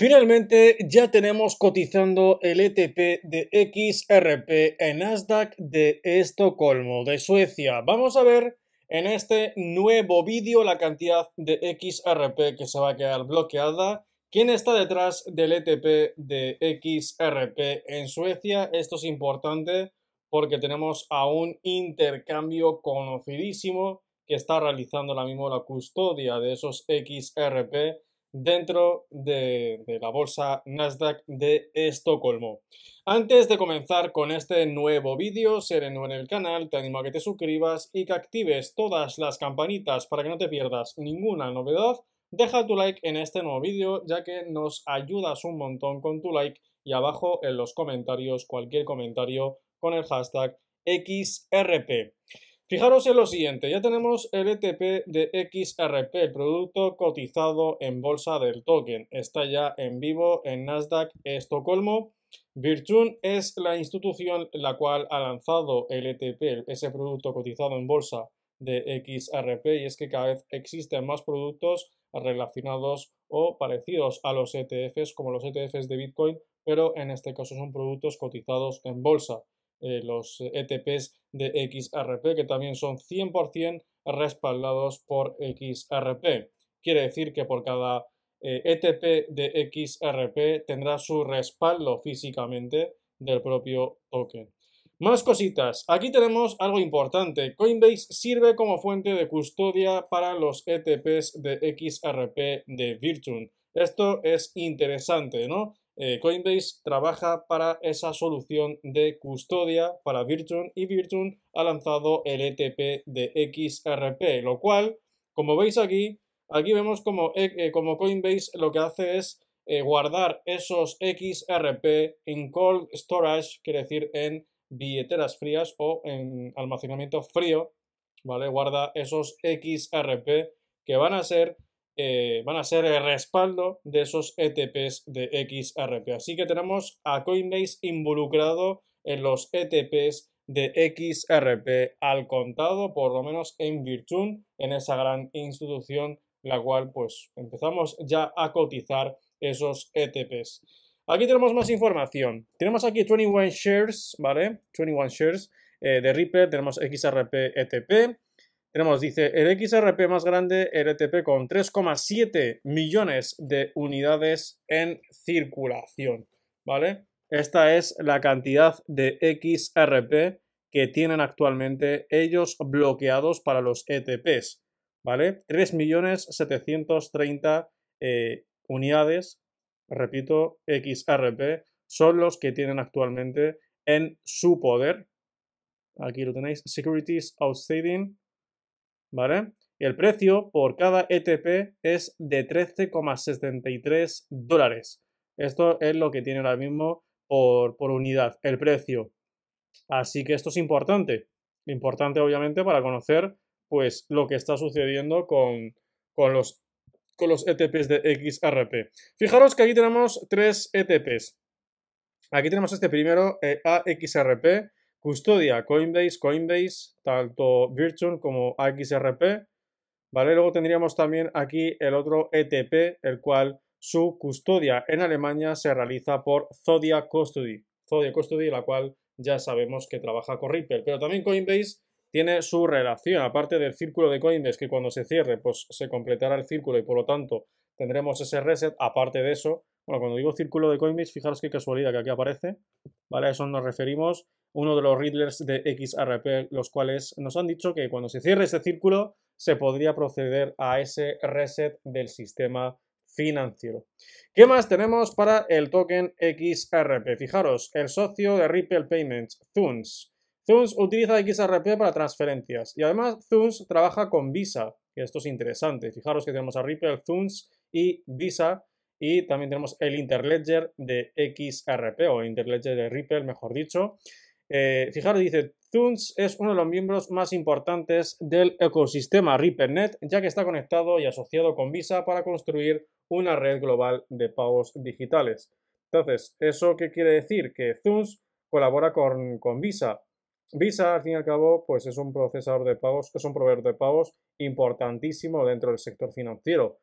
Finalmente ya tenemos cotizando el ETP de XRP en Nasdaq de Estocolmo, de Suecia. Vamos a ver en este nuevo vídeo la cantidad de XRP que se va a quedar bloqueada. ¿Quién está detrás del ETP de XRP en Suecia? Esto es importante porque tenemos a un intercambio conocidísimo que está realizando ahora mismo la custodia de esos XRP dentro de, la bolsa Nasdaq de Estocolmo. Antes de comenzar con este nuevo vídeo, si eres nuevo en el canal, te animo a que te suscribas y que actives todas las campanitas para que no te pierdas ninguna novedad. Deja tu like en este nuevo vídeo ya que nos ayudas un montón con tu like y abajo en los comentarios cualquier comentario con el hashtag XRP. Fijaros en lo siguiente, ya tenemos el ETP de XRP, el producto cotizado en bolsa del token. Está ya en vivo en Nasdaq Estocolmo. Virtune es la institución la cual ha lanzado el ETP, ese producto cotizado en bolsa de XRP, y es que cada vez existen más productos relacionados o parecidos a los ETFs, como los ETFs de Bitcoin, pero en este caso son productos cotizados en bolsa. Eh, los ETPs eh, e de XRP, que también son 100% respaldados por XRP. Quiere decir que por cada ETP eh, e de XRP tendrá su respaldo físicamente del propio token. Más cositas. Aquí tenemos algo importante. Coinbase sirve como fuente de custodia para los ETPs de XRP de Virtune. Esto es interesante, ¿no? Eh, Coinbase trabaja para esa solución de custodia para Virtun y Virtune ha lanzado el ETP de XRP, lo cual, como veis aquí, aquí vemos como, eh, eh, como Coinbase lo que hace es guardar esos XRP en cold storage, quiere decir en billeteras frías o en almacenamiento frío, ¿vale? Guarda esos XRP que van a ser eh, van a ser el respaldo de esos ETPs de XRP. Así que tenemos a Coinbase involucrado en los ETPs de XRP al contado, por lo menos en virtud, en esa gran institución, la cual pues empezamos ya a cotizar esos ETPs. Aquí tenemos más información. Tenemos aquí 21 shares, ¿vale? 21 shares eh, de Ripple, tenemos XRP ETP, tenemos, dice, el XRP más grande, el ETP, con 3,7 millones de unidades en circulación, ¿vale? Esta es la cantidad de XRP que tienen actualmente ellos bloqueados para los ETPs, ¿vale? 3.730.000 eh, unidades, repito, XRP, son los que tienen actualmente en su poder. Aquí lo tenéis, Securities Outstanding, ¿vale? Y el precio por cada ETP es de 13,73 dólares. Esto es lo que tiene ahora mismo por, unidad, el precio. Así que esto es importante. Importante, obviamente, para conocer pues lo que está sucediendo con, los, con los ETPs de XRP. Fijaros que aquí tenemos tres ETPs. Aquí tenemos este primero, eh, AXRP, custodia Coinbase, Coinbase, tanto Virtual como XRP, ¿vale? Luego tendríamos también aquí el otro ETP, el cual su custodia en Alemania se realiza por Zodiac Custody, Zodiac Custody, la cual ya sabemos que trabaja con Ripple, pero también Coinbase tiene su relación, aparte del círculo de Coinbase, que cuando se cierre, pues se completará el círculo y por lo tanto tendremos ese reset, aparte de eso, bueno, cuando digo círculo de Coinbase, fijaros qué casualidad que aquí aparece, ¿vale? A eso nos referimos, uno de los Riddlers de XRP, los cuales nos han dicho que cuando se cierre ese círculo se podría proceder a ese reset del sistema financiero. ¿Qué más tenemos para el token XRP? Fijaros, el socio de Ripple Payments, Thunes. Thunes utiliza XRP para transferencias y además Thunes trabaja con Visa, que esto es interesante. Fijaros que tenemos a Ripple, Thunes y Visa y también tenemos el Interledger de XRP o Interledger de Ripple, mejor dicho. Eh, fijaros, dice, ZUNZ es uno de los miembros más importantes del ecosistema RippleNet, ya que está conectado y asociado con Visa para construir una red global de pagos digitales. Entonces, ¿eso qué quiere decir? Que ZUNZ colabora con, con Visa. Visa, al fin y al cabo, pues es un procesador de pagos, es un proveedor de pagos importantísimo dentro del sector financiero.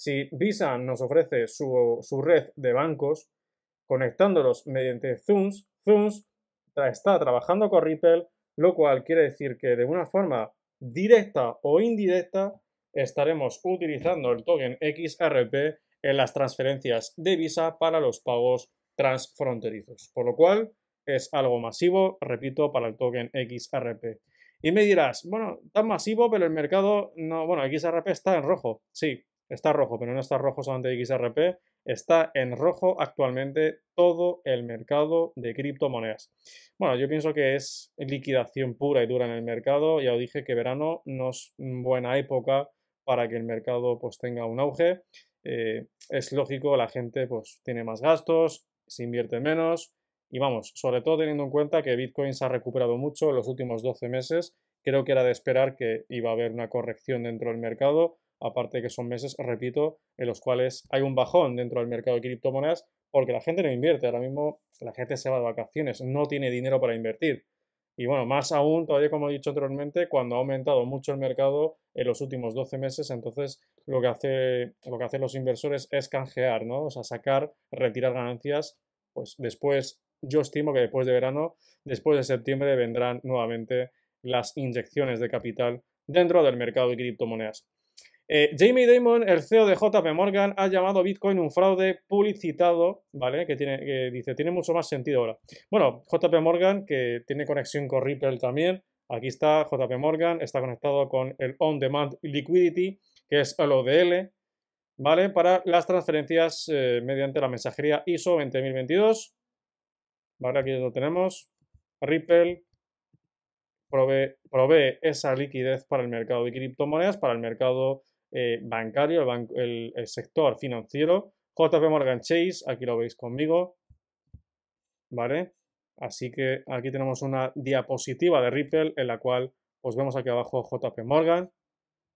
Si Visa nos ofrece su, red de bancos, conectándolos mediante Zooms, Zooms está trabajando con Ripple, lo cual quiere decir que de una forma directa o indirecta estaremos utilizando el token XRP en las transferencias de Visa para los pagos transfronterizos, por lo cual es algo masivo, repito, para el token XRP. Y me dirás, bueno, tan masivo, pero el mercado no, bueno, XRP está en rojo, sí, está rojo, pero no está rojo solamente XRP, está en rojo actualmente todo el mercado de criptomonedas. Bueno, yo pienso que es liquidación pura y dura en el mercado, ya os dije que verano no es buena época para que el mercado pues tenga un auge. Eh, es lógico, la gente pues tiene más gastos, se invierte menos y vamos, sobre todo teniendo en cuenta que Bitcoin se ha recuperado mucho en los últimos 12 meses, creo que era de esperar que iba a haber una corrección dentro del mercado, aparte que son meses, repito, en los cuales hay un bajón dentro del mercado de criptomonedas porque la gente no invierte. Ahora mismo la gente se va de vacaciones, no tiene dinero para invertir. Y bueno, más aún, todavía como he dicho anteriormente, cuando ha aumentado mucho el mercado en los últimos 12 meses, entonces lo que, hace, lo que hacen los inversores es canjear, ¿no? O sea, sacar, retirar ganancias, pues después, yo estimo que después de verano, después de septiembre vendrán nuevamente las inyecciones de capital dentro del mercado de criptomonedas. Eh, Jamie Damon, el CEO de JP Morgan, ha llamado Bitcoin un fraude publicitado, ¿vale? Que, tiene, dice, tiene mucho más sentido ahora. Bueno, JP Morgan, que tiene conexión con Ripple también. Aquí está JP Morgan, está conectado con el On Demand Liquidity, que es el ODL, ¿vale? Para las transferencias eh, mediante la mensajería ISO 20022. ¿Vale? Aquí lo tenemos. Ripple provee esa liquidez para el mercado de criptomonedas, para el mercado eh, bancario, el, el, sector financiero. JP Morgan Chase, aquí lo veis conmigo. ¿Vale? Así que aquí tenemos una diapositiva de Ripple en la cual os vemos aquí abajo JP Morgan.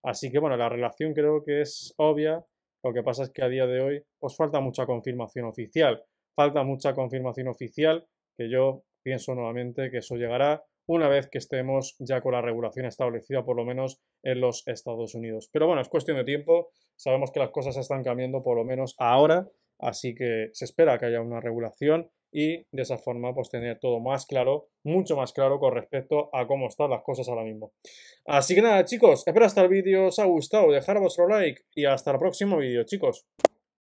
Así que bueno, la relación creo que es obvia. Lo que pasa es que a día de hoy os falta mucha confirmación oficial. Falta mucha confirmación oficial, que yo pienso nuevamente que eso llegará una vez que estemos ya con la regulación establecida, por lo menos en los Estados Unidos. Pero bueno, es cuestión de tiempo. Sabemos que las cosas están cambiando, por lo menos ahora, así que se espera que haya una regulación y de esa forma pues tener todo más claro, mucho más claro con respecto a cómo están las cosas ahora mismo. Así que nada chicos, espero hasta el vídeo os ha gustado, dejar vuestro like y hasta el próximo vídeo chicos.